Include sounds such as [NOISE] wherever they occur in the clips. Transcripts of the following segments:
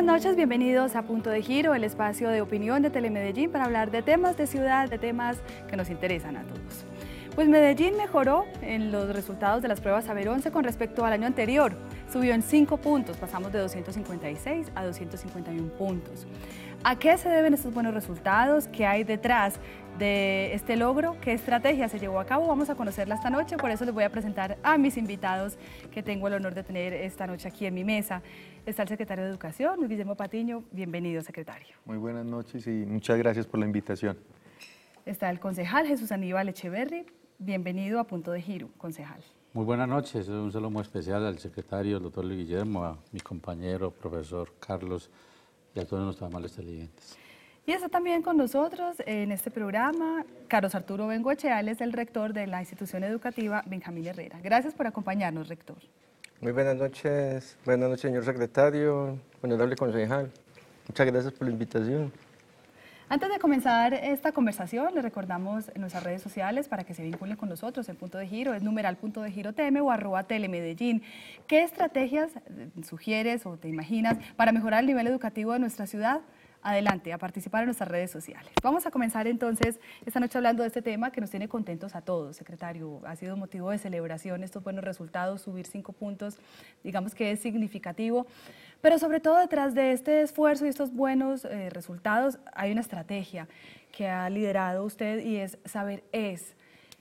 Buenas noches, bienvenidos a Punto de Giro, el espacio de opinión de Telemedellín para hablar de temas de ciudad, de temas que nos interesan a todos. Pues Medellín mejoró en los resultados de las pruebas Saber 11 con respecto al año anterior. Subió en 5 puntos, pasamos de 256 a 251 puntos. ¿A qué se deben estos buenos resultados? ¿Qué hay detrás de este logro, qué estrategia se llevó a cabo. Vamos a conocerla esta noche, por eso les voy a presentar a mis invitados que tengo el honor de tener esta noche aquí en mi mesa. Está el secretario de Educación, Luis Guillermo Patiño. Bienvenido, secretario. Muy buenas noches y muchas gracias por la invitación. Está el concejal Jesús Aníbal Echeverri. Bienvenido a Punto de Giro, concejal. Muy buenas noches, un saludo muy especial al secretario, el doctor Luis Guillermo, a mi compañero, profesor Carlos y a todos nuestros amables televidentes. Y está también con nosotros en este programa Carlos Arturo Bengoechea, es el rector de la institución educativa Benjamín Herrera. Gracias por acompañarnos, rector. Muy buenas noches, buenas noches, señor secretario, honorable concejal. Muchas gracias por la invitación. Antes de comenzar esta conversación, le recordamos nuestras redes sociales para que se vincule con nosotros El Punto de Giro, es numeral Punto de Giro TM o arroba Telemedellín. ¿Qué estrategias eh, sugieres o te imaginas para mejorar el nivel educativo de nuestra ciudad? adelante a participar en nuestras redes sociales. Vamos a comenzar entonces esta noche hablando de este tema que nos tiene contentos a todos, secretario. Ha sido motivo de celebración estos buenos resultados, subir cinco puntos, digamos que es significativo, pero sobre todo detrás de este esfuerzo y estos buenos eh, resultados hay una estrategia que ha liderado usted y es saber es,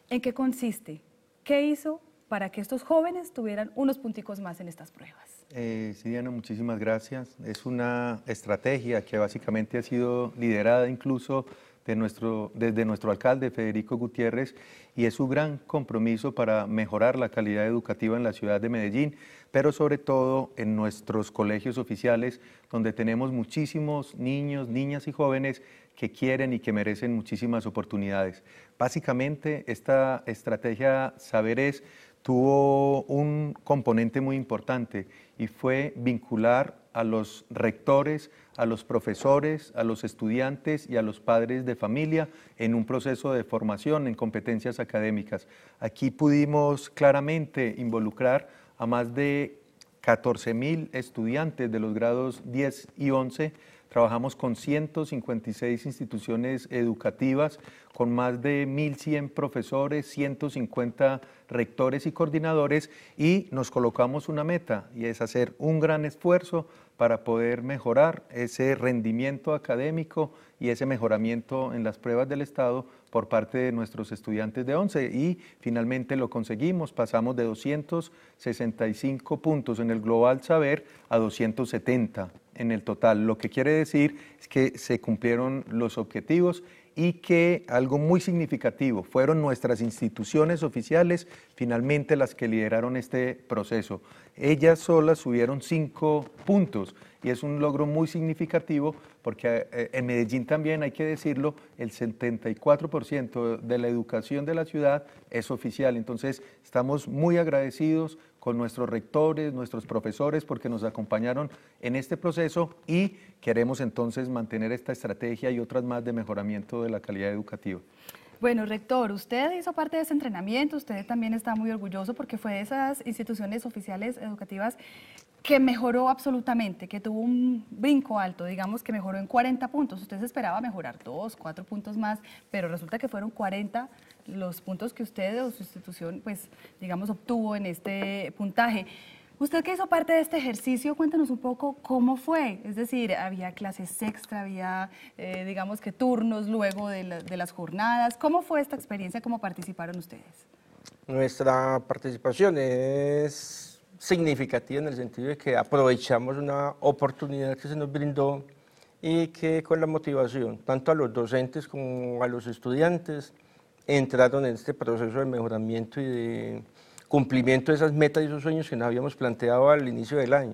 en qué consiste, qué hizo para que estos jóvenes tuvieran unos punticos más en estas pruebas. Eh, sí, Diana, muchísimas gracias. Es una estrategia que básicamente ha sido liderada incluso de desde nuestro alcalde Federico Gutiérrez y es un gran compromiso para mejorar la calidad educativa en la ciudad de Medellín, pero sobre todo en nuestros colegios oficiales, donde tenemos muchísimos niños, niñas y jóvenes que quieren y que merecen muchísimas oportunidades. Básicamente, esta estrategia Saber es tuvo un componente muy importante y fue vincular a los rectores, a los profesores, a los estudiantes y a los padres de familia en un proceso de formación en competencias académicas. Aquí pudimos claramente involucrar a más de 14 mil estudiantes de los grados 10 y 11 Trabajamos con 156 instituciones educativas, con más de 1.100 profesores, 150 rectores y coordinadores y nos colocamos una meta y es hacer un gran esfuerzo para poder mejorar ese rendimiento académico y ese mejoramiento en las pruebas del Estado por parte de nuestros estudiantes de 11 y finalmente lo conseguimos, pasamos de 265 puntos en el global saber a 270 en el total, lo que quiere decir es que se cumplieron los objetivos y que algo muy significativo fueron nuestras instituciones oficiales finalmente las que lideraron este proceso. Ellas solas subieron cinco puntos y es un logro muy significativo porque eh, en Medellín también hay que decirlo, el 74% de la educación de la ciudad es oficial, entonces estamos muy agradecidos nuestros rectores, nuestros profesores, porque nos acompañaron en este proceso y queremos entonces mantener esta estrategia y otras más de mejoramiento de la calidad educativa. Bueno, rector, usted hizo parte de ese entrenamiento, usted también está muy orgulloso porque fue de esas instituciones oficiales educativas que mejoró absolutamente, que tuvo un brinco alto, digamos que mejoró en 40 puntos. Usted esperaba mejorar dos, cuatro puntos más, pero resulta que fueron 40 los puntos que usted o su institución, pues, digamos, obtuvo en este puntaje. Usted que hizo parte de este ejercicio, cuéntanos un poco cómo fue. Es decir, había clases extra, había, eh, digamos que turnos luego de, de las jornadas. ¿Cómo fue esta experiencia? ¿Cómo participaron ustedes? Nuestra participación es significativa en el sentido de que aprovechamos una oportunidad que se nos brindó y que con la motivación, tanto a los docentes como a los estudiantes, entraron en este proceso de mejoramiento y de cumplimiento de esas metas y esos sueños que nos habíamos planteado al inicio del año.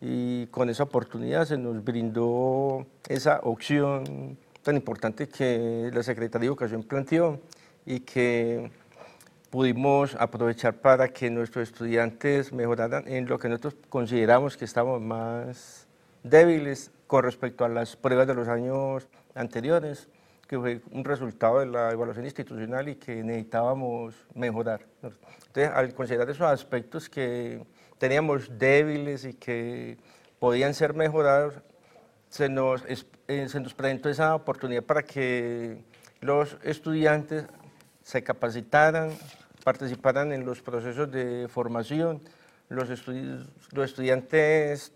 Y con esa oportunidad se nos brindó esa opción tan importante que la Secretaría de Educación planteó y que pudimos aprovechar para que nuestros estudiantes mejoraran en lo que nosotros consideramos que estamos más débiles con respecto a las pruebas de los años anteriores que fue un resultado de la evaluación institucional y que necesitábamos mejorar. Entonces, al considerar esos aspectos que teníamos débiles y que podían ser mejorados, eh, se nos, presentó esa oportunidad para que los estudiantes se capacitaran, participaran en los procesos de formación. Los, estudiantes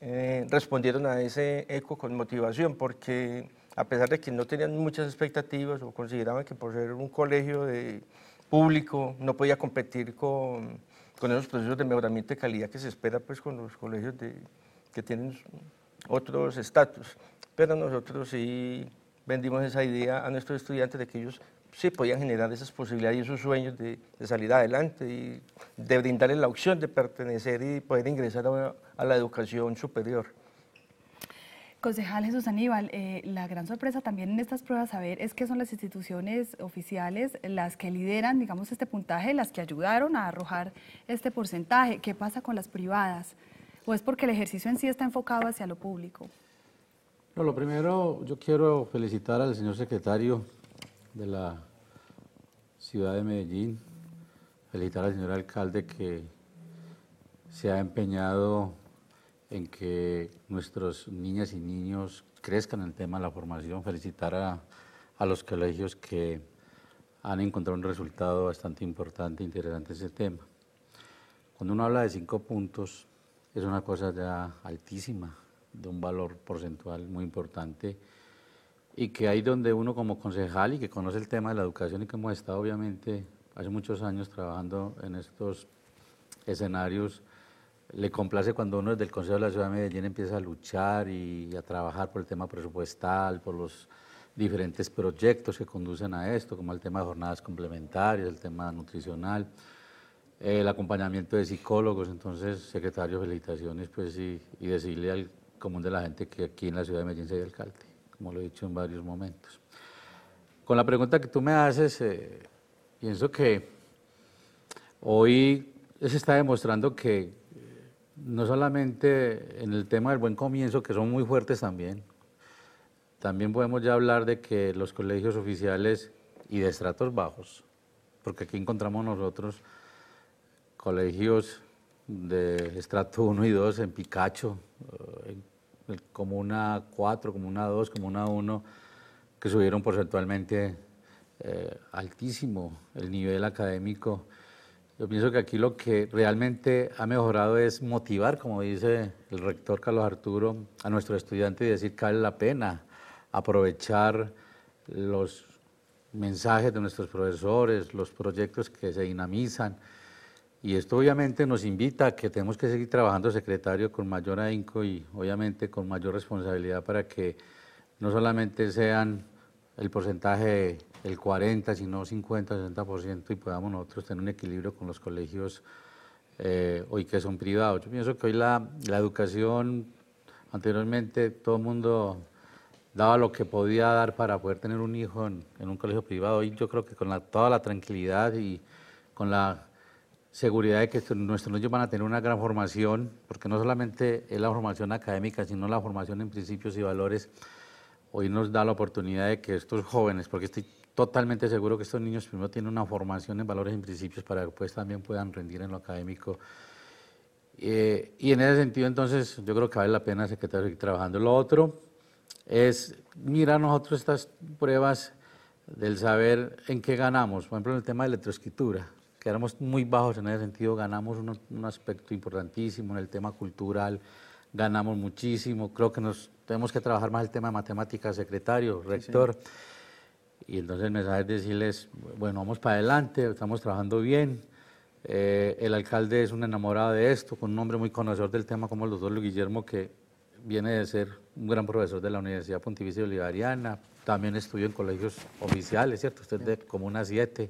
eh, respondieron a ese eco con motivación porque a pesar de que no tenían muchas expectativas o consideraban que por ser un colegio de público no podía competir con, esos procesos de mejoramiento de calidad que se espera pues, con los colegios de, que tienen otros estatus. Pero nosotros sí vendimos esa idea a nuestros estudiantes de que ellos sí podían generar esas posibilidades y esos sueños de, salir adelante y de brindarles la opción de pertenecer y poder ingresar a la educación superior. Concejal Jesús Aníbal, eh, la gran sorpresa también en estas pruebas a ver es que son las instituciones oficiales las que lideran, digamos, este puntaje, las que ayudaron a arrojar este porcentaje. ¿Qué pasa con las privadas? ¿O es porque el ejercicio en sí está enfocado hacia lo público? lo primero, yo quiero felicitar al señor secretario de la ciudad de Medellín, felicitar al señor alcalde que se ha empeñado en que nuestros niñas y niños crezcan en el tema de la formación, felicitar a, a los colegios que han encontrado un resultado bastante importante e interesante ese tema. Cuando uno habla de cinco puntos, es una cosa ya altísima, de un valor porcentual muy importante, y que ahí donde uno como concejal y que conoce el tema de la educación y que hemos estado obviamente hace muchos años trabajando en estos escenarios, le complace cuando uno desde el Consejo de la Ciudad de Medellín empieza a luchar y a trabajar por el tema presupuestal, por los diferentes proyectos que conducen a esto, como el tema de jornadas complementarias, el tema nutricional, el acompañamiento de psicólogos. Entonces, secretario, felicitaciones pues, y, decirle al común de la gente que aquí en la Ciudad de Medellín soy alcalde, como lo he dicho en varios momentos. Con la pregunta que tú me haces, eh, pienso que hoy se está demostrando que no solamente en el tema del buen comienzo, que son muy fuertes también, también podemos ya hablar de que los colegios oficiales y de estratos bajos, porque aquí encontramos nosotros colegios de estrato 1 y 2 en Picacho, eh, como una 4, como una 2, como una 1, que subieron porcentualmente eh, altísimo el nivel académico yo pienso que aquí lo que realmente ha mejorado es motivar, como dice el rector Carlos Arturo, a nuestros estudiantes y decir que vale la pena aprovechar los mensajes de nuestros profesores, los proyectos que se dinamizan. Y esto obviamente nos invita a que tenemos que seguir trabajando, secretario, con mayor ahínco y obviamente con mayor responsabilidad para que no solamente sean el porcentaje el 40, si no 50, 60% y podamos nosotros tener un equilibrio con los colegios eh, hoy que son privados. Yo pienso que hoy la, la educación, anteriormente todo el mundo daba lo que podía dar para poder tener un hijo en, un colegio privado. y yo creo que con la, toda la tranquilidad y con la seguridad de que nuestros niños van a tener una gran formación, porque no solamente es la formación académica, sino la formación en principios y valores, hoy nos da la oportunidad de que estos jóvenes, porque estoy totalmente seguro que estos niños primero tienen una formación en valores y principios para que después pues también puedan rendir en lo académico. Eh, y en ese sentido, entonces, yo creo que vale la pena, secretario, seguir trabajando. Lo otro es mirar nosotros estas pruebas del saber en qué ganamos. Por ejemplo, en el tema de electroescritura, que éramos muy bajos en ese sentido, ganamos un, aspecto importantísimo en el tema cultural, ganamos muchísimo. Creo que nos tenemos que trabajar más el tema de matemáticas, secretario, rector. Y entonces el mensaje es decirles, bueno, vamos para adelante, estamos trabajando bien. Eh, el alcalde es un enamorado de esto, con un hombre muy conocedor del tema como el doctor Luis Guillermo, que viene de ser un gran profesor de la Universidad Pontificia Bolivariana, también estudió en colegios oficiales, ¿cierto? Usted es de Comuna 7.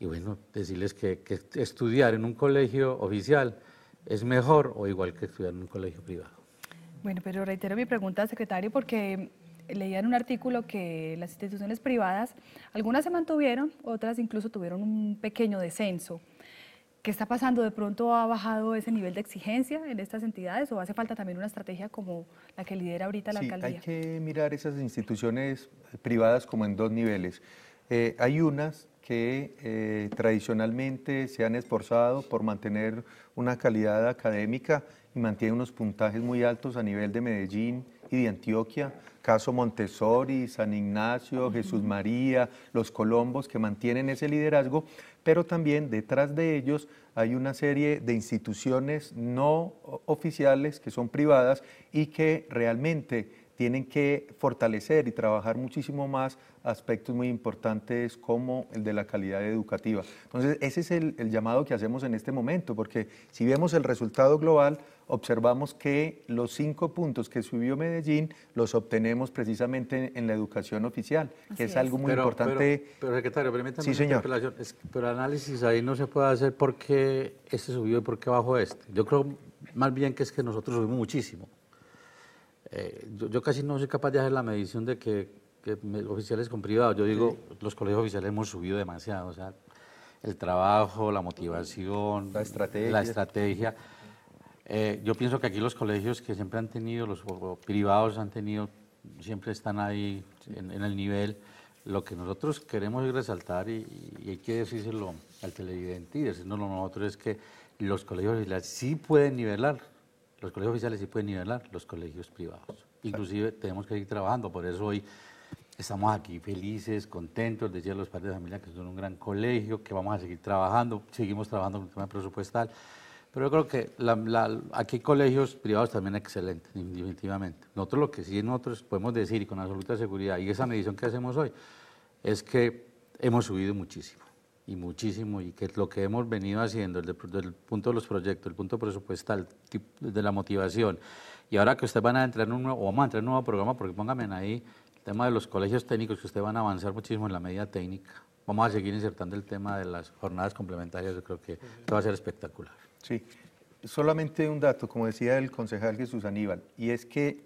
Y bueno, decirles que, que estudiar en un colegio oficial es mejor o igual que estudiar en un colegio privado. Bueno, pero reitero mi pregunta, secretario, porque leía en un artículo que las instituciones privadas, algunas se mantuvieron, otras incluso tuvieron un pequeño descenso. ¿Qué está pasando? ¿De pronto ha bajado ese nivel de exigencia en estas entidades o hace falta también una estrategia como la que lidera ahorita la sí, Hay que mirar esas instituciones privadas como en dos niveles. Eh, hay unas que eh, tradicionalmente se han esforzado por mantener una calidad académica y mantienen unos puntajes muy altos a nivel de Medellín y de Antioquia, caso Montessori, San Ignacio, ah. Jesús María, los Colombos que mantienen ese liderazgo, pero también detrás de ellos hay una serie de instituciones no oficiales que son privadas y que realmente tienen que fortalecer y trabajar muchísimo más aspectos muy importantes como el de la calidad educativa. Entonces, ese es el llamado que hacemos en este momento, porque si vemos el resultado global, observamos que los cinco puntos que subió Medellín los obtenemos precisamente en la educación oficial, que es, algo muy importante. Pero, secretario, permítame sí, señor. pero análisis ahí no se puede hacer por qué este subió y por qué bajó este. Yo creo más bien que es que nosotros subimos muchísimo. Eh, yo, casi no soy capaz de hacer la medición de que, oficiales con privados. Yo digo, los colegios oficiales hemos subido demasiado. O sea, el trabajo, la motivación, La estrategia eh, yo pienso que aquí los colegios que siempre han tenido, los privados han tenido, siempre están ahí en, el nivel. Lo que nosotros queremos resaltar, y, hay que decírselo al televidente y a nosotros, es que los colegios oficiales sí pueden nivelar, los colegios oficiales sí pueden nivelar los colegios privados. Inclusive tenemos que seguir trabajando, por eso hoy estamos aquí felices, contentos, decía los padres de familia que son un gran colegio, que vamos a seguir trabajando, seguimos trabajando con el tema presupuestal. Pero yo creo que aquí colegios privados también excelentes, definitivamente. Nosotros lo que sí nosotros podemos decir y con absoluta seguridad, y esa medición que hacemos hoy, es que hemos subido muchísimo, y muchísimo, y que lo que hemos venido haciendo, desde el, punto de los proyectos, el punto presupuestal, de la motivación, y ahora que ustedes van a entrar en un nuevo, o vamos a entrar en un nuevo programa, porque pónganme ahí el tema de los colegios técnicos, que ustedes van a avanzar muchísimo en la medida técnica. Vamos a seguir insertando el tema de las jornadas complementarias, yo creo que va a ser espectacular. Sí, solamente un dato, como decía el concejal Jesús Aníbal, y es que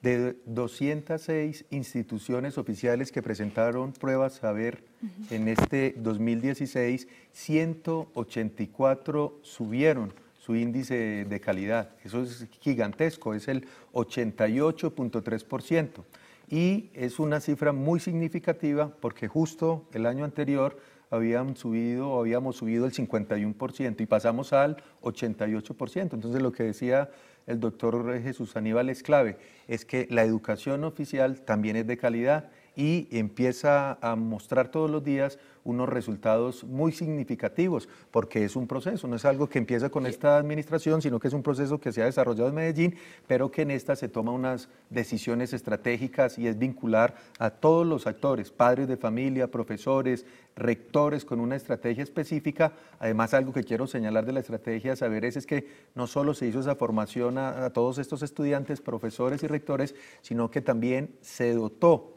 de 206 instituciones oficiales que presentaron pruebas a ver en este 2016, 184 subieron su índice de calidad. Eso es gigantesco, es el 88.3%. Y es una cifra muy significativa porque justo el año anterior habían subido, habíamos subido el 51% y pasamos al 88%. Entonces lo que decía el doctor Jesús Aníbal es clave, es que la educación oficial también es de calidad y empieza a mostrar todos los días unos resultados muy significativos, porque es un proceso, no es algo que empieza con esta administración, sino que es un proceso que se ha desarrollado en Medellín, pero que en esta se toma unas decisiones estratégicas y es vincular a todos los actores, padres de familia, profesores, rectores con una estrategia específica. Además, algo que quiero señalar de la estrategia Saberes es que no solo se hizo esa formación a todos estos estudiantes, profesores y rectores, sino que también se dotó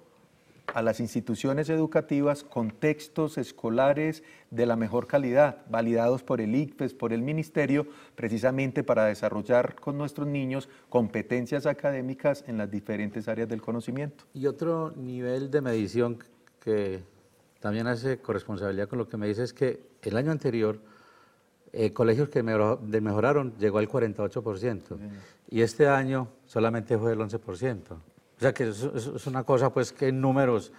a las instituciones educativas contextos escolares de la mejor calidad, validados por el ICPES, por el Ministerio, precisamente para desarrollar con nuestros niños competencias académicas en las diferentes áreas del conocimiento. Y otro nivel de medición que también hace corresponsabilidad con lo que me dice es que el año anterior... Eh, colegios que mejoraron llegó al 48%. Y este año solamente fue el 11%. O sea que es, es una cosa pues que en números,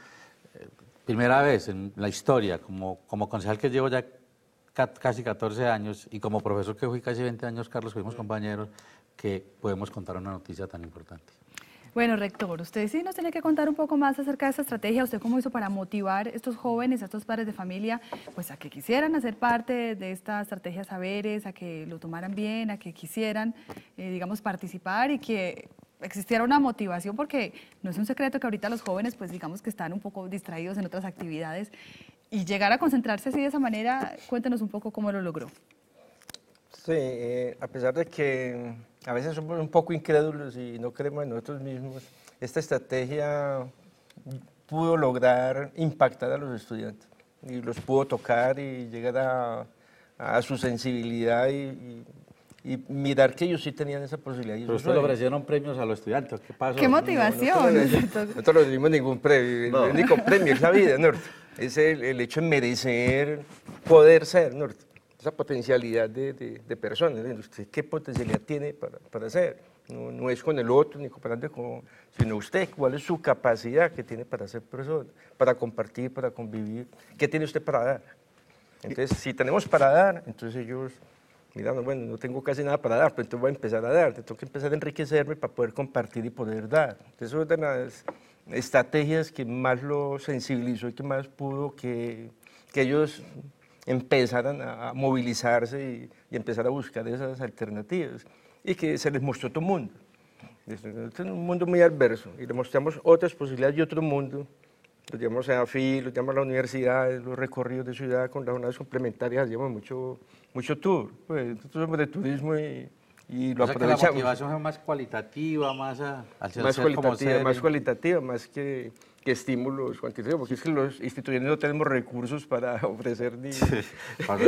eh, primera vez en la historia, como, como concejal que llevo ya casi 14 años y como profesor que fui casi 20 años, Carlos, fuimos compañeros, que podemos contar una noticia tan importante. Bueno, rector, usted sí nos tiene que contar un poco más acerca de esta estrategia, usted cómo hizo para motivar a estos jóvenes, a estos padres de familia, pues a que quisieran hacer parte de esta estrategia Saberes, a que lo tomaran bien, a que quisieran, eh, digamos, participar y que existiera una motivación, porque no es un secreto que ahorita los jóvenes, pues digamos que están un poco distraídos en otras actividades, y llegar a concentrarse así de esa manera, cuéntanos un poco cómo lo logró. Sí, eh, a pesar de que a veces somos un poco incrédulos y no creemos en nosotros mismos, esta estrategia pudo lograr impactar a los estudiantes y los pudo tocar y llegar a, su sensibilidad y y mirar que ellos sí tenían esa posibilidad. Pero le ofrecieron premios a los estudiantes, ¿qué pasó? ¡Qué motivación! nosotros, no dimos ningún premio, el único premio es la vida, Norte. Es el, hecho de merecer, poder ser, Norte. Esa potencialidad de, personas, ¿Usted qué potencialidad tiene para, para ser? No, no, es con el otro ni comparando con, sino usted, cuál es su capacidad que tiene para ser persona, para compartir, para convivir, qué tiene usted para dar. Entonces, si tenemos para dar, entonces ellos mirando, bueno, no tengo casi nada para dar, pero entonces voy a empezar a dar, tengo que empezar a enriquecerme para poder compartir y poder dar. Entonces, eso de las estrategias que más lo sensibilizó y que más pudo que, que ellos empezaran a, movilizarse y, y, empezar a buscar esas alternativas y que se les mostró otro mundo. es un mundo muy adverso y le mostramos otras posibilidades y otro mundo los llevamos a AFI, los llevamos a la universidad, los recorridos de ciudad con las jornadas complementarias, llevamos mucho, mucho tour. Pues, somos de turismo y, lo aprovechamos. Que la motivación es más cualitativa, más a, hacia más, cualitativa, más cualitativa, más que, que estímulos cuantitativos, porque es que los instituciones no tenemos recursos para [LAUGHS] ofrecer ni... Sí, para,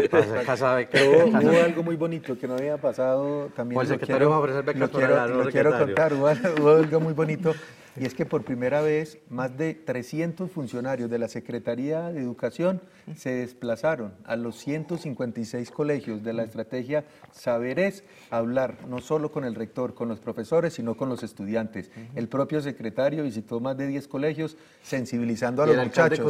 de Hubo algo muy bonito que no había pasado también. O pues el secretario va a ofrecer becas lo quiero, quiero contar, hubo algo muy bonito y es que por primera vez más de 300 funcionarios de la Secretaría de Educación se desplazaron a los 156 colegios de la estrategia Saberes a hablar no solo con el rector, con los profesores, sino con los estudiantes. El propio secretario visitó más de 10 colegios sensibilizando a los muchachos.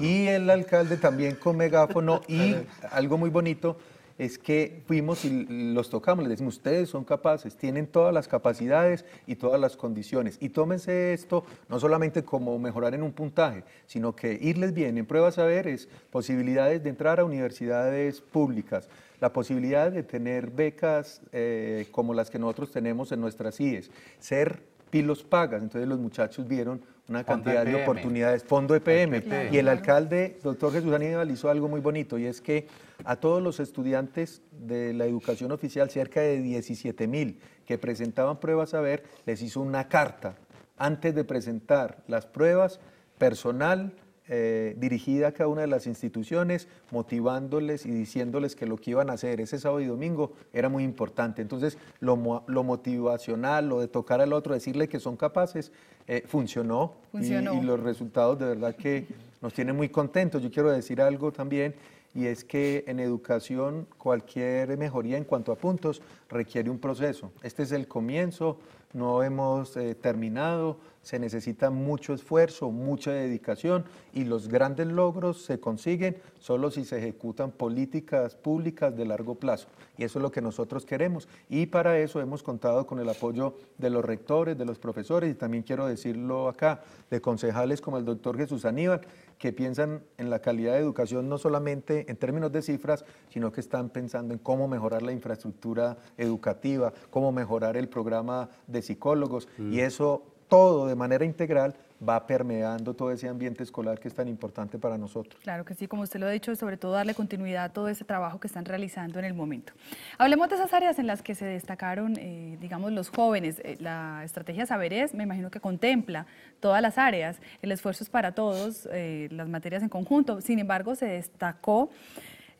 Y el alcalde también con megáfono [LAUGHS] y algo muy bonito es que fuimos y los tocamos, les decimos, ustedes son capaces, tienen todas las capacidades y todas las condiciones. Y tómense esto no solamente como mejorar en un puntaje, sino que irles bien en pruebas a ver es posibilidades de entrar a universidades públicas, la posibilidad de tener becas eh, como las que nosotros tenemos en nuestras IES, ser pilos pagas. Entonces los muchachos vieron una cantidad de e oportunidades, Fondo EPM. E y el alcalde, doctor Jesús Aníbal, hizo algo muy bonito y es que a todos los estudiantes de la educación oficial, cerca de 17 mil que presentaban pruebas a ver, les hizo una carta antes de presentar las pruebas personal, eh, dirigida a cada una de las instituciones, motivándoles y diciéndoles que lo que iban a hacer ese sábado y domingo era muy importante. Entonces, lo, motivacional, lo de tocar al otro, decirle que son capaces, eh, funcionó. y los resultados de verdad que nos tienen muy contentos. Yo quiero decir algo también y es que en educación cualquier mejoría en cuanto a puntos requiere un proceso. Este es el comienzo no hemos eh, terminado, se necesita mucho esfuerzo, mucha dedicación y los grandes logros se consiguen solo si se ejecutan políticas públicas de largo plazo. Y eso es lo que nosotros queremos. Y para eso hemos contado con el apoyo de los rectores, de los profesores y también quiero decirlo acá, de concejales como el doctor Jesús Aníbal, que piensan en la calidad de educación no solamente en términos de cifras, sino que están pensando en cómo mejorar la infraestructura educativa, cómo mejorar el programa de psicólogos, y mm. eso todo de manera integral va permeando todo ese ambiente escolar que es tan importante para nosotros. Claro que sí, como usted lo ha dicho, sobre todo darle continuidad a todo ese trabajo que están realizando en el momento. Hablemos de esas áreas en las que se destacaron, eh, digamos, los jóvenes. Eh, la estrategia Saberes, me imagino que contempla todas las áreas, el esfuerzo es para todos, eh, las materias en conjunto. Sin embargo, se destacó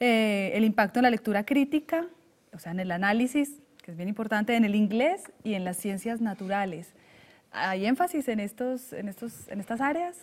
el impacto en la lectura crítica, o sea, en el análisis, que es bien importante, en el inglés y en las ciencias naturales. ¿Hay énfasis en, estos, en, estos, en estas áreas?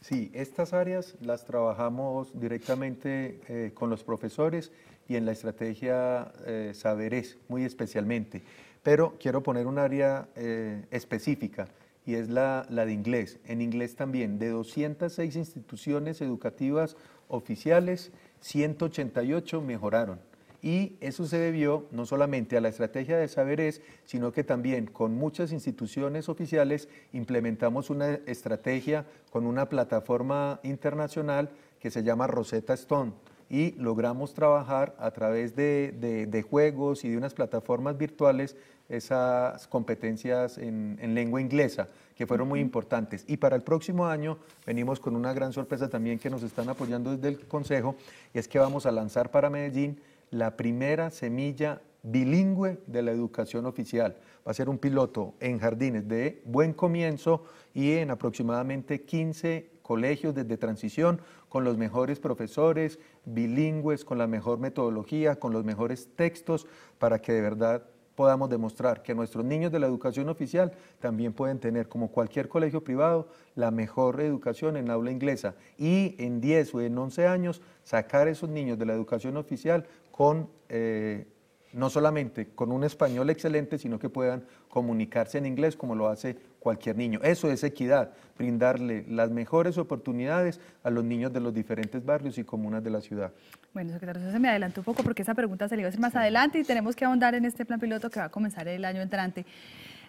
Sí, estas áreas las trabajamos directamente eh, con los profesores y en la estrategia Saberés, eh, Saberes, muy especialmente. Pero quiero poner un área eh, específica y es la, la de inglés. En inglés también, de 206 instituciones educativas oficiales, 188 mejoraron. Y eso se debió no solamente a la estrategia de saberes, sino que también con muchas instituciones oficiales implementamos una estrategia con una plataforma internacional que se llama Rosetta Stone y logramos trabajar a través de, juegos y de unas plataformas virtuales esas competencias en, en, lengua inglesa, que fueron muy importantes. Y para el próximo año venimos con una gran sorpresa también que nos están apoyando desde el Consejo, y es que vamos a lanzar para Medellín la primera semilla bilingüe de la educación oficial. Va a ser un piloto en jardines de buen comienzo y en aproximadamente 15 colegios desde transición con los mejores profesores, bilingües, con la mejor metodología, con los mejores textos, para que de verdad podamos demostrar que nuestros niños de la educación oficial también pueden tener, como cualquier colegio privado, la mejor educación en aula inglesa y en 10 o en 11 años sacar a esos niños de la educación oficial con, eh, no solamente con un español excelente, sino que puedan comunicarse en inglés como lo hace cualquier niño. Eso es equidad, brindarle las mejores oportunidades a los niños de los diferentes barrios y comunas de la ciudad. Bueno, secretario, se me adelantó un poco porque esa pregunta se le iba a hacer más adelante y tenemos que ahondar en este plan piloto que va a comenzar el año entrante.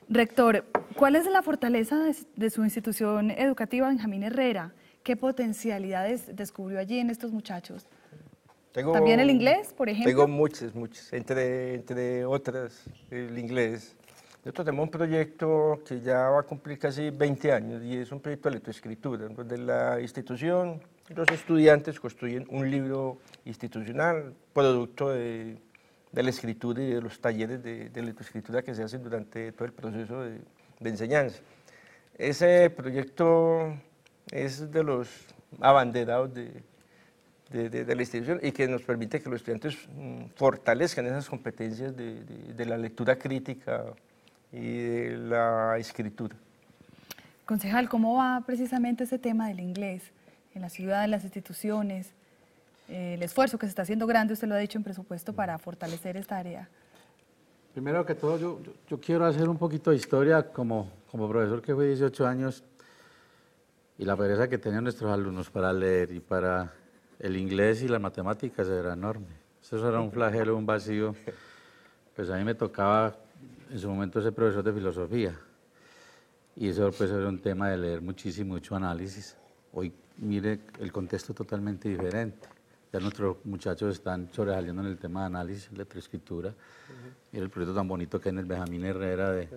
Rector, ¿cuál es la fortaleza de, de su institución educativa, Benjamín Herrera? ¿Qué potencialidades descubrió allí en estos muchachos? ¿También el inglés, por ejemplo? Tengo muchas, muchas. Entre, entre otras, el inglés. Nosotros tenemos un proyecto que ya va a cumplir casi 20 años y es un proyecto de escritura, donde pues, la institución, los estudiantes construyen un libro institucional, producto de, de la escritura y de los talleres de, de lectoescritura que se hacen durante todo el proceso de enseñanza. Ese proyecto es de los abanderados de, de, de, la institución y que nos permite que los estudiantes mm, fortalezcan esas competencias de, de la lectura crítica y de la escritura. Concejal, ¿cómo va precisamente ese tema del inglés en la ciudad, en las instituciones? Eh, el esfuerzo que se está haciendo grande, usted lo ha dicho en presupuesto, para fortalecer esta área. Primero que todo, yo, yo, quiero hacer un poquito de historia como, como profesor que fue 18 años y la pereza que tenían nuestros alumnos para leer y para el inglés y las matemáticas era enorme. Eso era un flagelo, un vacío. Pues a mí me tocaba en su momento ser profesor de filosofía. Y eso pues era un tema de leer muchísimo, mucho análisis. Hoy mire el contexto totalmente diferente. Ya nuestros muchachos están sobresaliendo en el tema de análisis, letraescritura. escritura. y el proyecto tan bonito que hay en el Benjamín Herrera de,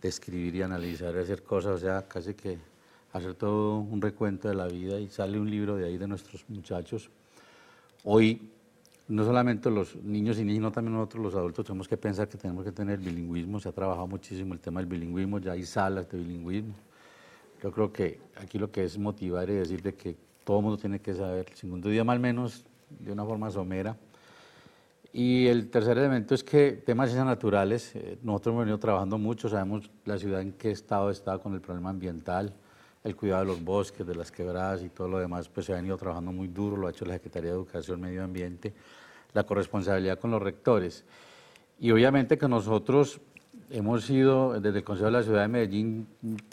de escribir y analizar y hacer cosas. O sea, casi que hacer todo un recuento de la vida y sale un libro de ahí de nuestros muchachos. Hoy, no solamente los niños y niñas, sino también nosotros los adultos tenemos que pensar que tenemos que tener bilingüismo. Se ha trabajado muchísimo el tema del bilingüismo, ya hay salas de bilingüismo. Yo creo que aquí lo que es motivar y decir que todo el mundo tiene que saber el segundo idioma al menos de una forma somera. Y el tercer elemento es que temas naturales, eh, nosotros hemos venido trabajando mucho, sabemos la ciudad en qué estado está con el problema ambiental, el cuidado de los bosques, de las quebradas y todo lo demás, pues se ha ido trabajando muy duro, lo ha hecho la Secretaría de Educación, Medio Ambiente, la corresponsabilidad con los rectores. Y obviamente que nosotros hemos sido, desde el Consejo de la Ciudad de Medellín,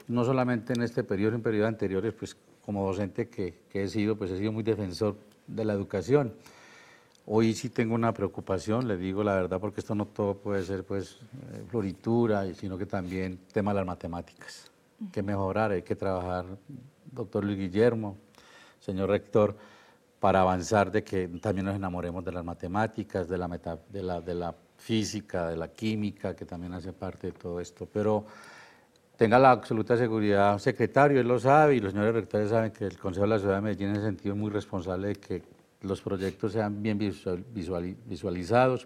no solamente en este periodo, en periodos anteriores, pues como docente que, que he sido, pues he sido muy defensor de la educación. Hoy sí tengo una preocupación, le digo la verdad, porque esto no todo puede ser pues eh, floritura, sino que también tema de las matemáticas que mejorar, hay que trabajar, doctor Luis Guillermo, señor rector, para avanzar de que también nos enamoremos de las matemáticas, de la, física, de la química, que también hace parte de todo esto. Pero tenga la absoluta seguridad, secretario, él lo sabe y los señores rectores saben que el Consejo de la Ciudad de Medellín en ese sentido es muy responsable de que los proyectos sean bien visualizados.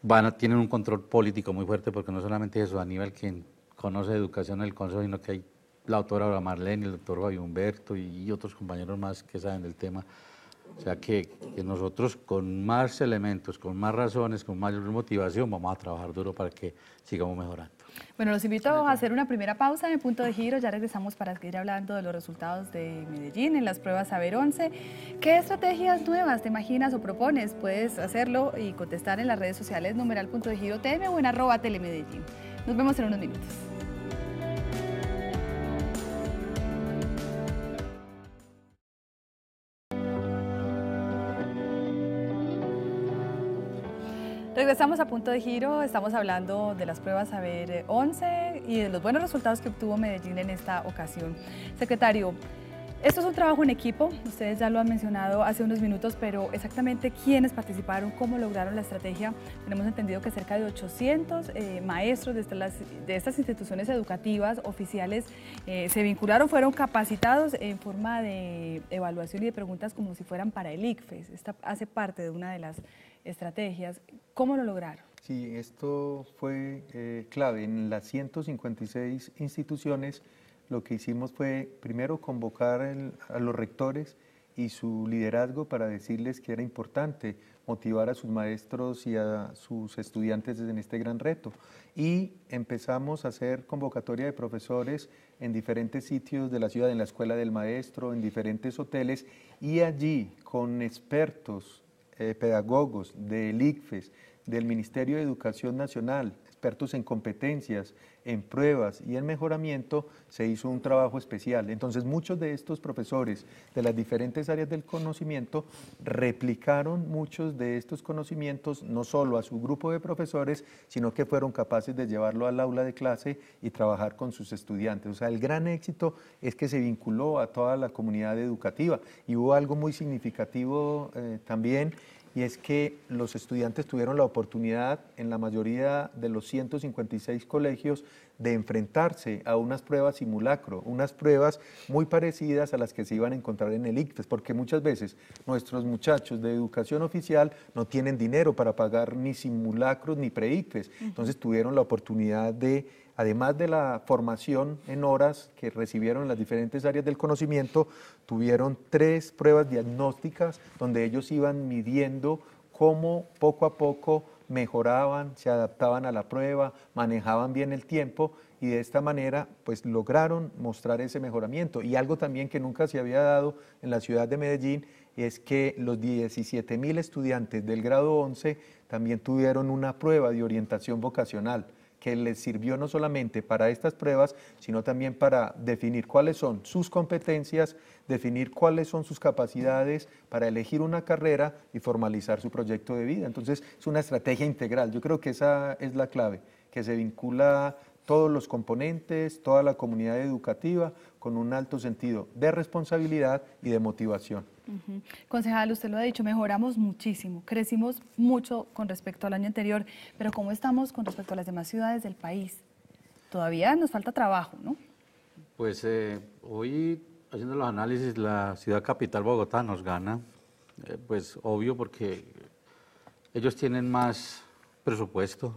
Van tienen un control político muy fuerte porque no solamente eso, a nivel que conoce educación en el Consejo, sino que hay la autora Marlene, el doctor Fabio Humberto y otros compañeros más que saben del tema. O sea que, nosotros con más elementos, con más razones, con mayor motivación, vamos a trabajar duro para que sigamos mejorando. Bueno, los invito a hacer una primera pausa en el punto de giro. Ya regresamos para seguir hablando de los resultados de Medellín en las pruebas Saber 11. ¿Qué estrategias nuevas te imaginas o propones? Puedes hacerlo y contestar en las redes sociales numeral punto de giro tm o en arroba telemedellín. Nos vemos en unos minutos. Regresamos a punto de giro, estamos hablando de las pruebas Saber 11 y de los buenos resultados que obtuvo Medellín en esta ocasión. Secretario, esto es un trabajo en equipo, ustedes ya lo han mencionado hace unos minutos, pero exactamente quiénes participaron, cómo lograron la estrategia. Tenemos entendido que cerca de 800 eh, maestros de, estas, instituciones educativas oficiales eh, se vincularon, fueron capacitados en forma de evaluación y de preguntas como si fueran para el ICFES. Esta hace parte de una de las estrategias. ¿Cómo lo lograron? Sí, esto fue eh, clave. En las 156 instituciones lo que hicimos fue primero convocar a los rectores y su liderazgo para decirles que era importante motivar a sus maestros y a sus estudiantes en este gran reto. Y empezamos a hacer convocatoria de profesores en diferentes sitios de la ciudad, en la escuela del maestro, en diferentes hoteles, y allí con expertos, eh, pedagogos del ICFES, del Ministerio de Educación Nacional, expertos en competencias, en pruebas y en mejoramiento, se hizo un trabajo especial. Entonces muchos de estos profesores de las diferentes áreas del conocimiento replicaron muchos de estos conocimientos no solo a su grupo de profesores, sino que fueron capaces de llevarlo al aula de clase y trabajar con sus estudiantes. O sea, el gran éxito es que se vinculó a toda la comunidad educativa y hubo algo muy significativo eh, también y es que los estudiantes tuvieron la oportunidad en la mayoría de los 156 colegios de enfrentarse a unas pruebas simulacro, unas pruebas muy parecidas a las que se iban a encontrar en el ICTES, porque muchas veces nuestros muchachos de educación oficial no tienen dinero para pagar ni simulacros ni pre entonces tuvieron la oportunidad de además de la formación en horas que recibieron en las diferentes áreas del conocimiento, tuvieron tres pruebas diagnósticas donde ellos iban midiendo cómo poco a poco mejoraban, se adaptaban a la prueba, manejaban bien el tiempo y de esta manera pues lograron mostrar ese mejoramiento. Y algo también que nunca se había dado en la ciudad de Medellín es que los 17 mil estudiantes del grado 11 también tuvieron una prueba de orientación vocacional que les sirvió no solamente para estas pruebas, sino también para definir cuáles son sus competencias, definir cuáles son sus capacidades para elegir una carrera y formalizar su proyecto de vida. Entonces, es una estrategia integral. Yo creo que esa es la clave, que se vincula todos los componentes, toda la comunidad educativa, con un alto sentido de responsabilidad y de motivación. Concejal, usted lo ha dicho, mejoramos muchísimo, crecimos mucho con respecto al año anterior, pero ¿cómo estamos con respecto a las demás ciudades del país? Todavía nos falta trabajo, ¿no? Pues eh, hoy, haciendo los análisis, la ciudad capital Bogotá nos gana, eh, pues obvio porque ellos tienen más presupuesto,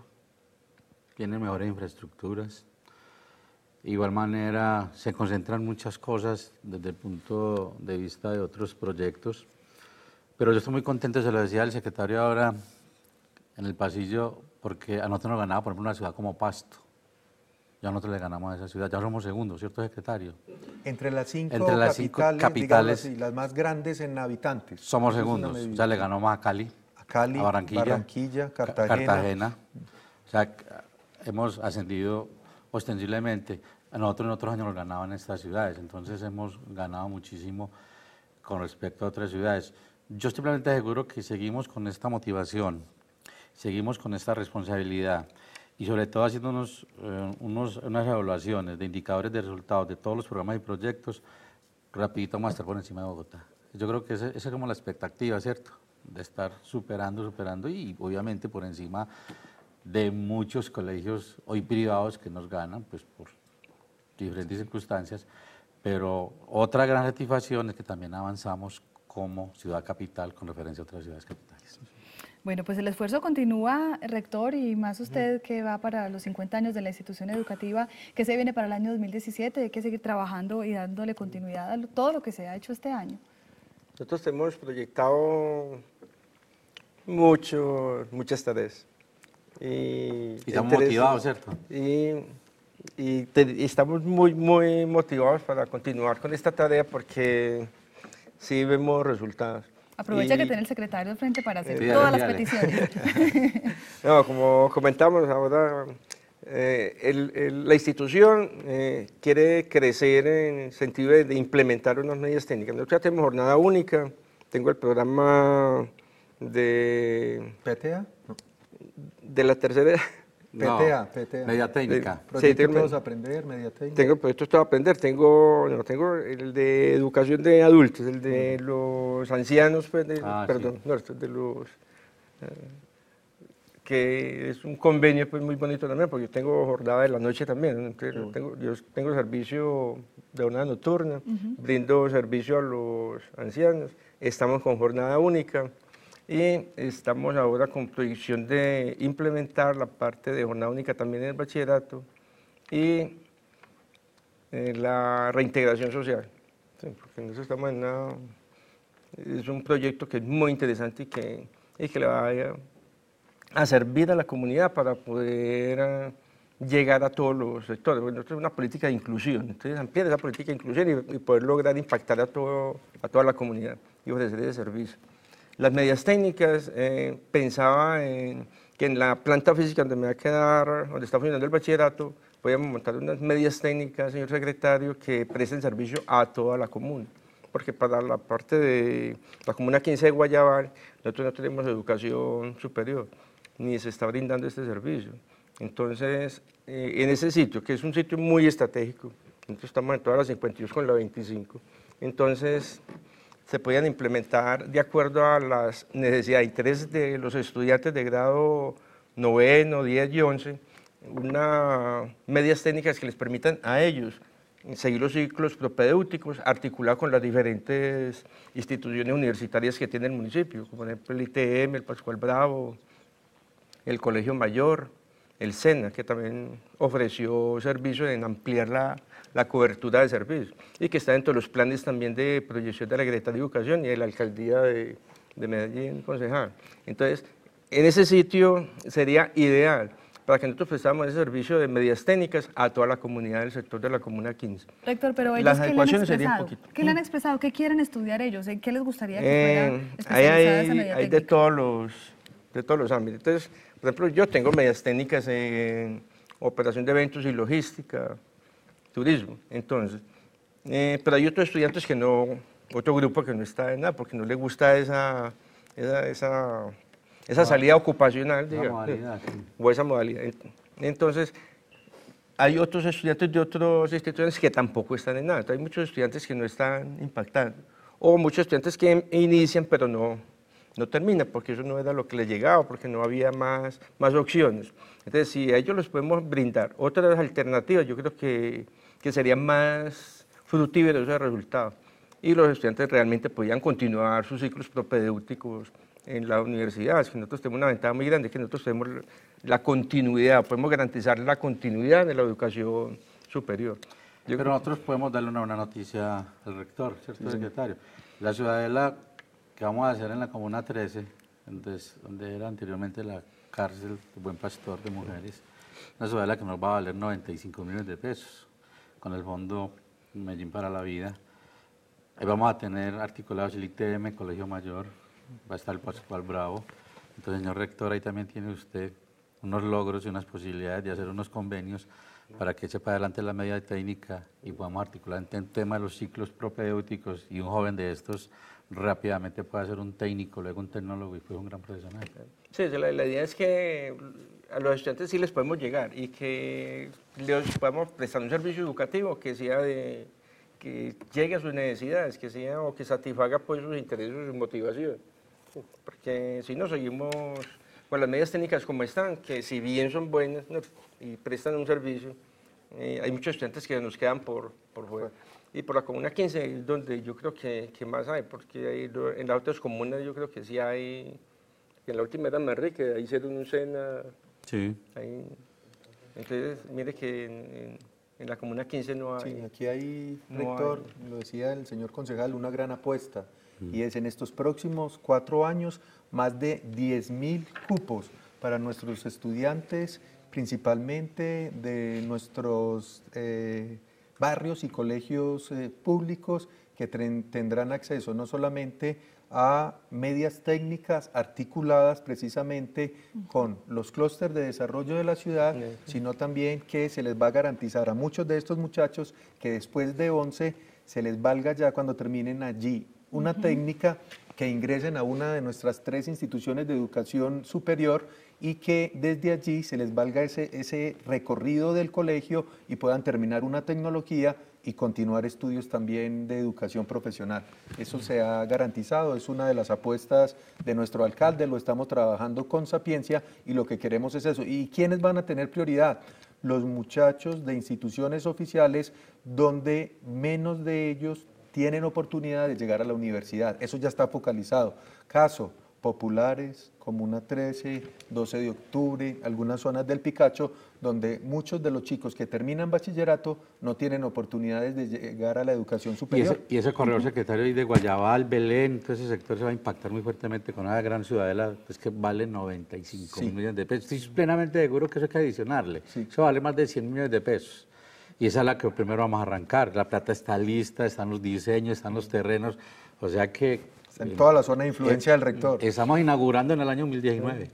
tienen mejores infraestructuras, igual manera, se concentran muchas cosas desde el punto de vista de otros proyectos. Pero yo estoy muy contento, se lo decía el secretario ahora en el pasillo, porque a nosotros nos ganaba, por ejemplo, una ciudad como Pasto. Ya nosotros le ganamos a esa ciudad, ya somos segundos, ¿cierto, secretario? Entre las cinco Entre las capitales, cinco capitales así, las más grandes en habitantes. Somos segundos, ya o sea, le ganó más a Cali, a, Cali, a Barranquilla, Barranquilla Cartagena. O sea, hemos ascendido ostensiblemente. nosotros en otros años nos ganaban estas ciudades, entonces hemos ganado muchísimo con respecto a otras ciudades. Yo simplemente aseguro que seguimos con esta motivación, seguimos con esta responsabilidad y sobre todo haciendo eh, unos, unas evaluaciones de indicadores de resultados de todos los programas y proyectos, rapidito vamos a estar por encima de Bogotá. Yo creo que esa es como la expectativa, ¿cierto? De estar superando, superando y obviamente por encima de muchos colegios hoy privados que nos ganan, pues por diferentes circunstancias, pero otra gran satisfacción es que también avanzamos como ciudad capital con referencia a otras ciudades capitales. Bueno, pues el esfuerzo continúa, rector, y más usted que va para los 50 años de la institución educativa, que se viene para el año 2017, hay que seguir trabajando y dándole continuidad a todo lo que se ha hecho este año. Nosotros hemos proyectado mucho, muchas tareas. Y, estamos motivados, ¿cierto? Y, estamos muy, muy motivados para continuar con esta tarea porque sí vemos resultados. Aprovecha que tiene el secretario frente para hacer eh, todas las peticiones. [LAUGHS] como comentamos ahora, eh, la institución eh, quiere crecer en el sentido de, implementar unas medidas técnicas. Nosotros ya tenemos jornada única, tengo el programa de... PTA de la tercera [LAUGHS] Media técnica. Proyectos sí, tengo, todos aprender, media técnica. Tengo proyectos pues, todos aprender. Tengo, el de educación de adultos, el de mm. los ancianos, pues, ah, perdón, de los... Eh, que es un convenio pues, muy bonito también, porque yo tengo jornada de la noche también. yo, tengo, servicio de una nocturna, brindo servicio a los ancianos, estamos con jornada única, y estamos ahora con proyección de implementar la parte de jornada única también en el bachillerato y eh, la reintegración social, porque en estamos en es un proyecto que es muy interesante y que, le va a servir a la comunidad para poder ah, llegar a todos los sectores. Bueno, esto es una política de inclusión, entonces ampliar esa política de inclusión y, poder lograr impactar a, todo, a toda la comunidad y ofrecer ese servicio las medidas técnicas, eh, pensaba en que en la planta física donde me va a quedar, donde está funcionando el bachillerato, voy a montar unas medias técnicas, señor secretario, que presten servicio a toda la comuna. Porque para la parte de la comuna 15 de Guayabal, nosotros no tenemos educación superior, ni se está brindando este servicio. Entonces, eh, en ese sitio, que es un sitio muy estratégico, entonces estamos en todas las 52 con la 25, entonces se podían implementar de acuerdo a las necesidades e intereses de los estudiantes de grado noveno, diez y once, unas medias técnicas que les permitan a ellos seguir los ciclos propedéuticos articulados con las diferentes instituciones universitarias que tiene el municipio, como por ejemplo el ITM, el Pascual Bravo, el Colegio Mayor, el SENA, que también ofreció servicio en ampliar la, la cobertura de servicios y que está dentro de los planes también de proyección de la Secretaría de Educación y de la Alcaldía de, Medellín, concejal. Entonces, en ese sitio sería ideal para que nosotros prestamos ese servicio de medidas técnicas a toda la comunidad del sector de la Comuna 15. Rector, pero ellos, Las ¿qué le han expresado? poquito. ¿Qué le han mm. expresado? ¿Qué quieren estudiar ellos? qué les gustaría que eh, hay, de todos los de todos los ámbitos. Entonces, por ejemplo, yo tengo medias técnicas en operación de eventos y logística, turismo. Entonces, eh, pero hay otros estudiantes que no, otro grupo que no está en nada, porque no le gusta esa, esa, esa, ah. salida ocupacional, digamos, o esa modalidad. Entonces, hay otros estudiantes de otros instituciones que tampoco están en nada. hay muchos estudiantes que no están impactando, o muchos estudiantes que inician, pero no, no termina porque eso no era lo que le llegaba, porque no había más, más opciones. Entonces, si a ellos les podemos brindar otras alternativas, yo creo que, que serían más fructíferos ese resultados. Y los estudiantes realmente podían continuar sus ciclos propedéuticos en la universidad. que nosotros tenemos una ventaja muy grande, es que nosotros tenemos la continuidad, podemos garantizar la continuidad de la educación superior. Yo Pero nosotros podemos darle una buena noticia al rector, ¿cierto, secretario? La Ciudadela que vamos a hacer en la Comuna 13, entonces, donde era anteriormente la cárcel de Buen Pastor de Mujeres, una ciudadela que nos va a valer 95 millones de pesos con el Fondo Medellín para la Vida. Ahí vamos a tener articulados el ITM, Colegio Mayor, va a estar el Pascual Bravo. Entonces, señor rector, ahí también tiene usted unos logros y unas posibilidades de hacer unos convenios para que eche para adelante la medida técnica y podamos articular en tema de los ciclos propedéuticos y un joven de estos rápidamente puede ser un técnico, luego un tecnólogo y fue un gran profesional. Sí, la, idea es que a los estudiantes sí les podemos llegar y que les podamos prestar un servicio educativo que sea de que llegue a sus necesidades, que sea o que satisfaga pues sus intereses, sus motivaciones. Porque si no seguimos con las medidas técnicas como están, que si bien son buenas y prestan un servicio, eh, hay muchos estudiantes que nos quedan por, por fuera y por la Comuna 15 es donde yo creo que, más hay, porque en las otras comunas yo creo que sí hay, en la última era marrique ahí se dio un cena. Sí. entonces, mire que en, la Comuna 15 no hay... Sí, aquí hay, rector, lo decía el señor concejal, una gran apuesta, mm. y es en estos próximos cuatro años más de 10.000 cupos para nuestros estudiantes, principalmente de nuestros... Eh, barrios y colegios eh, públicos que tendrán acceso no solamente a medias técnicas articuladas precisamente con los clústeres de desarrollo de la ciudad, sino también que se les va a garantizar a muchos de estos muchachos que después de 11 se les valga ya cuando terminen allí una técnica que ingresen a una de nuestras tres instituciones de educación superior y que desde allí se les valga ese, recorrido del colegio y puedan terminar una tecnología y continuar estudios también de educación profesional. Eso se ha garantizado, es una de las apuestas de nuestro alcalde, lo estamos trabajando con sapiencia y lo que queremos es eso. ¿Y quiénes van a tener prioridad? Los muchachos de instituciones oficiales donde menos de ellos tienen oportunidad de llegar a la universidad. Eso ya está focalizado. Caso, populares, Comuna 13, 12 de octubre, algunas zonas del Picacho, donde muchos de los chicos que terminan bachillerato no tienen oportunidades de llegar a la educación superior. Y ese, corredor secretario de Guayabal, Belén, todo ese sector se va a impactar muy fuertemente con una gran ciudadela, es pues, que vale 95 millones de pesos. Estoy plenamente seguro que eso hay que adicionarle. Eso vale más de 100 millones de pesos. Y esa es la que primero vamos a arrancar. La plata está lista, están los diseños, están los terrenos. O sea que en toda la zona de influencia eh, del rector. Estamos inaugurando en el año 2019.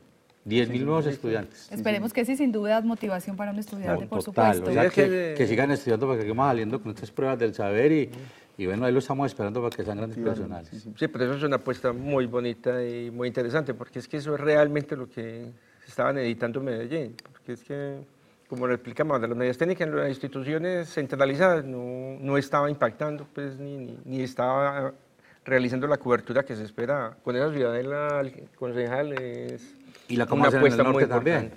10.000 nuevos estudiantes. Esperemos que sí, sin duda, motivación para un estudiante, por supuesto. que, sigan estudiando porque vamos saliendo con estas pruebas del saber y, bueno, ahí lo estamos esperando para que sean grandes sí, profesionales. Sí, pero eso es una apuesta muy bonita y muy interesante porque es que eso es realmente lo que estaban editando en Medellín. Porque es que, como lo explicamos, de las medidas técnicas en las instituciones centralizadas no, no estaba impactando, pues, ni, ni estaba realizando la cobertura que se espera. Con esa ciudadela, concejal, es y la una apuesta muy También.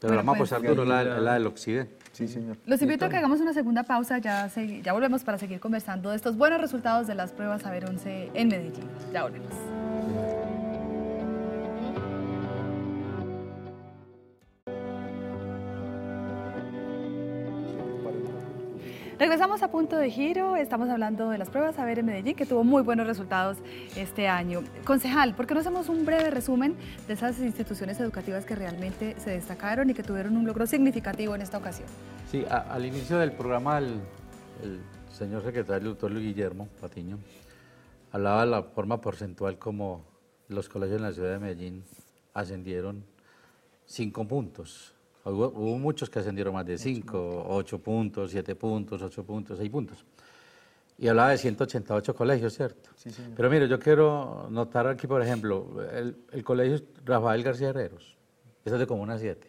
Pero la más pues, la, la del occidente. Sí, señor. Los invito a que hagamos una segunda pausa, ya, ya volvemos para seguir conversando de estos buenos resultados de las pruebas Saber 11 en Medellín. Ya volvemos. Regresamos a punto de giro, estamos hablando de las pruebas a ver en Medellín, que tuvo muy buenos resultados este año. Concejal, ¿por qué no hacemos un breve resumen de esas instituciones educativas que realmente se destacaron y que tuvieron un logro significativo en esta ocasión? Sí, al inicio del programa el, señor secretario, doctor Luis Guillermo Patiño, hablaba de la forma porcentual como los colegios en la ciudad de Medellín ascendieron cinco puntos Hubo, muchos que ascendieron más de 5, 8 puntos, 7 puntos, 8 puntos, 6 puntos. Y hablaba de 188 colegios, ¿cierto? Pero mire, yo quiero notar aquí, por ejemplo, el, colegio Rafael García Herreros, eso es de Comuna 7.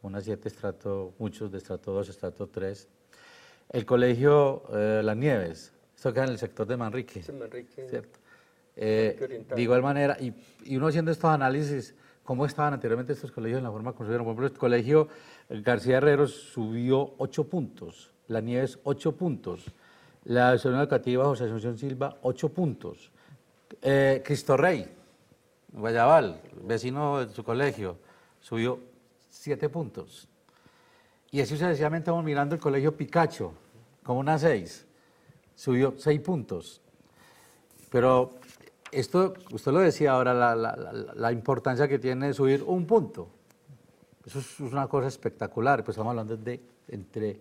Comuna 7, estrato, muchos de estrato 2, estrato 3. El colegio eh, Las Nieves, esto queda en el sector de Manrique. Sí, Manrique. Eh, de igual manera, y, y uno haciendo estos análisis, cómo estaban anteriormente estos colegios en la forma como subieron. Por ejemplo, el colegio García Herreros subió ocho puntos, La Nieves 8 puntos, la Asociación educativa José Asunción Silva 8 puntos, eh, Cristo Rey, Guayabal, vecino de su colegio, subió 7 puntos. Y así sucesivamente estamos mirando el colegio Picacho, como una seis, subió seis puntos. Pero esto, usted lo decía ahora, la, importancia que tiene subir un punto. Eso es una cosa espectacular, pues estamos hablando de entre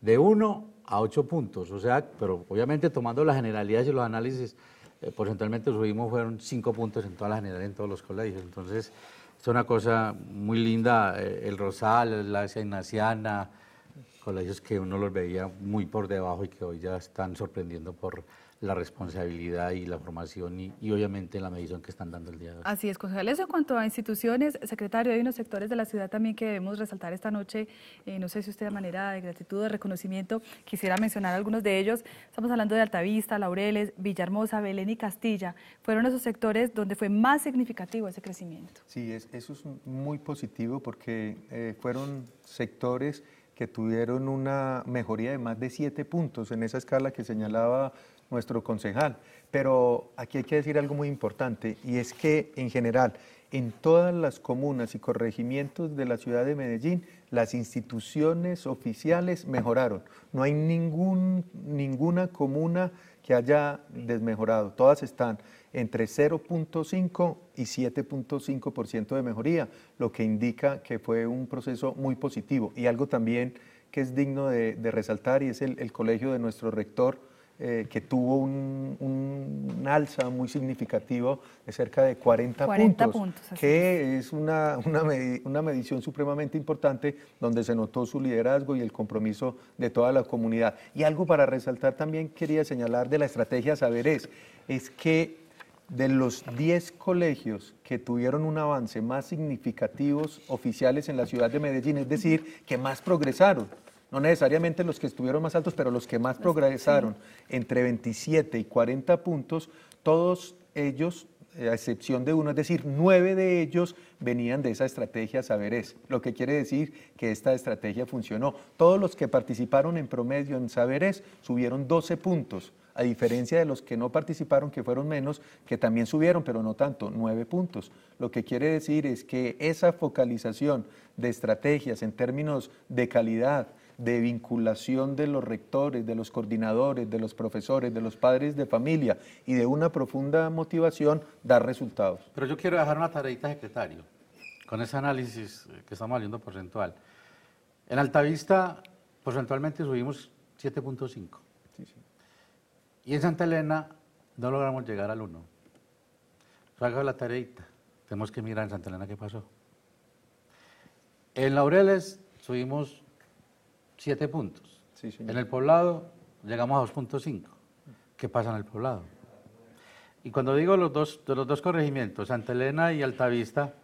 de 1 a ocho puntos, o sea, pero obviamente tomando las generalidades y los análisis, eh, porcentualmente subimos, fueron cinco puntos en todas las generalidades, en todos los colegios, entonces es una cosa muy linda, eh, el Rosal, la Ignaciana, colegios que uno los veía muy por debajo y que hoy ya están sorprendiendo por la responsabilidad y la formación y, obviamente la medición que están dando el día de hoy. Así es, concejal. Eso en cuanto a instituciones, secretario, hay unos sectores de la ciudad también que debemos resaltar esta noche. Eh, no sé si usted de manera de gratitud, de reconocimiento, quisiera mencionar algunos de ellos. Estamos hablando de Altavista, Laureles, Villahermosa, Belén y Castilla. Fueron esos sectores donde fue más significativo ese crecimiento. Sí, eso es muy positivo porque eh, fueron sectores que tuvieron una mejoría de más de siete puntos en esa escala que señalaba nuestro concejal. Pero aquí hay que decir algo muy importante y es que en general en todas las comunas y corregimientos de la ciudad de Medellín las instituciones oficiales mejoraron. No hay ningún, ninguna comuna que haya desmejorado. Todas están entre 0.5 y 7.5% de mejoría, lo que indica que fue un proceso muy positivo. Y algo también que es digno de, resaltar y es el colegio de nuestro rector eh, que tuvo un, alza muy significativo de cerca de 40, puntos, que es una, medición supremamente importante donde se notó su liderazgo y el compromiso de toda la comunidad. Y algo para resaltar también quería señalar de la estrategia Saberes, es que de los 10 colegios que tuvieron un avance más significativos oficiales en la ciudad de Medellín, es decir, que más progresaron, no necesariamente los que estuvieron más altos, pero los que más progresaron entre 27 y 40 puntos, todos ellos, a excepción de uno, es decir, nueve de ellos venían de esa estrategia Saberes, lo que quiere decir que esta estrategia funcionó. Todos los que participaron en promedio en Saberes subieron 12 puntos, a diferencia de los que no participaron, que fueron menos, que también subieron, pero no tanto, 9 puntos. Lo que quiere decir es que esa focalización de estrategias en términos de calidad, de vinculación de los rectores, de los coordinadores, de los profesores, de los padres de familia y de una profunda motivación dar resultados. Pero yo quiero dejar una tareita, secretario, con ese análisis eh, que estamos haciendo porcentual. En Altavista, porcentualmente subimos 7.5. Y en Santa Elena no logramos llegar al 1. Haga la tareita. Tenemos que mirar en Santa Elena qué pasó. En Laureles subimos Siete puntos. en el poblado llegamos a 2.5. ¿Qué pasa en el poblado? Y cuando digo los dos, de los dos corregimientos, Santa Elena y Altavista,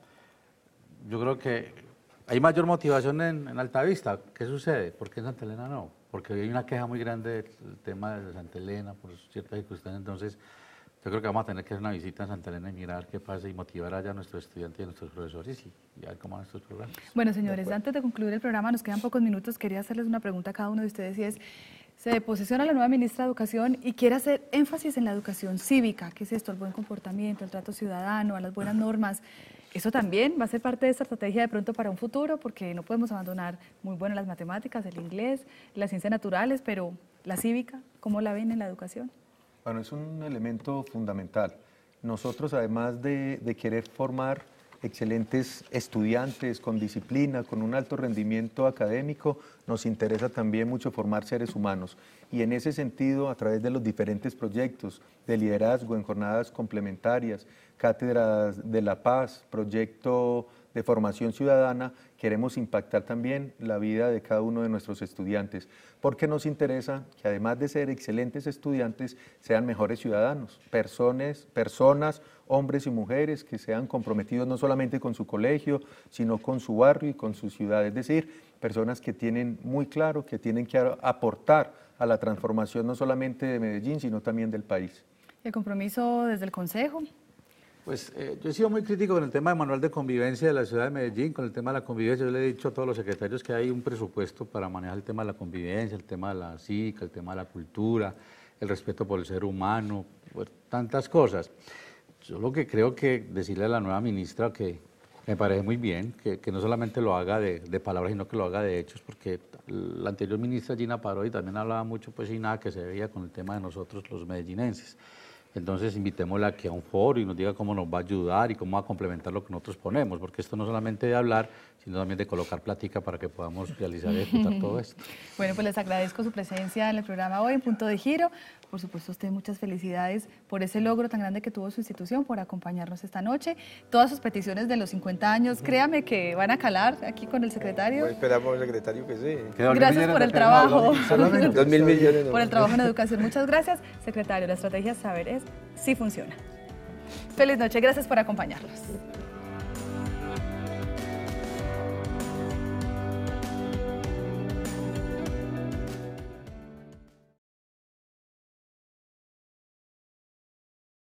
yo creo que hay mayor motivación en, en Altavista. ¿Qué sucede? ¿Por qué en Santa Elena no? Porque hay una queja muy grande del tema de Santa Elena por ciertas circunstancias. Entonces, yo creo que vamos a tener que hacer una visita a Santa Elena y mirar qué pasa y motivar allá a nuestros estudiantes y a nuestros profesores y, ver cómo van estos programas. Bueno, señores, antes de concluir el programa, nos quedan pocos minutos. Quería hacerles una pregunta a cada uno de ustedes y es, se posiciona la nueva ministra de Educación y quiere hacer énfasis en la educación cívica. que es esto? El buen comportamiento, el trato ciudadano, a las buenas normas. Eso también va a ser parte de esta estrategia de pronto para un futuro, porque no podemos abandonar muy bueno las matemáticas, el inglés, las ciencias naturales, pero la cívica, ¿cómo la ven en la educación? Bueno, es un elemento fundamental. Nosotros, además de, querer formar excelentes estudiantes con disciplina, con un alto rendimiento académico, nos interesa también mucho formar seres humanos. Y en ese sentido, a través de los diferentes proyectos de liderazgo en jornadas complementarias, cátedras de la paz, proyecto de formación ciudadana, queremos impactar también la vida de cada uno de nuestros estudiantes, porque nos interesa que además de ser excelentes estudiantes, sean mejores ciudadanos, personas, personas hombres y mujeres que sean comprometidos no solamente con su colegio, sino con su barrio y con su ciudad. Es decir, personas que tienen muy claro que tienen que aportar a la transformación no solamente de Medellín, sino también del país. ¿El compromiso desde el Consejo? Pues eh, yo he sido muy crítico con el tema del manual de convivencia de la ciudad de Medellín, con el tema de la convivencia. Yo le he dicho a todos los secretarios que hay un presupuesto para manejar el tema de la convivencia, el tema de la psica, el tema de la cultura, el respeto por el ser humano, tantas cosas. Yo lo que creo que decirle a la nueva ministra que me parece muy bien, que, no solamente lo haga de, palabras, sino que lo haga de hechos, porque la anterior ministra Gina Parodi también hablaba mucho, pues sin nada, que se veía con el tema de nosotros los medellinenses. Entonces invitémosla aquí a un foro y nos diga cómo nos va a ayudar y cómo va a complementar lo que nosotros ponemos, porque esto no solamente de hablar, sino también de colocar plática para que podamos realizar y [LAUGHS] ejecutar todo esto. Bueno, pues les agradezco su presencia en el programa hoy en Punto de Giro. Por supuesto, usted muchas felicidades por ese logro tan grande que tuvo su institución, por acompañarnos esta noche. Todas sus peticiones de los 50 años, créame que van a calar aquí con el secretario. Pues esperamos al secretario que sí. Gracias por el trabajo. Dos mil millones. Por el trabajo en educación. Muchas gracias, secretario. La estrategia Saber es sí funciona. Feliz noche. Gracias por acompañarnos.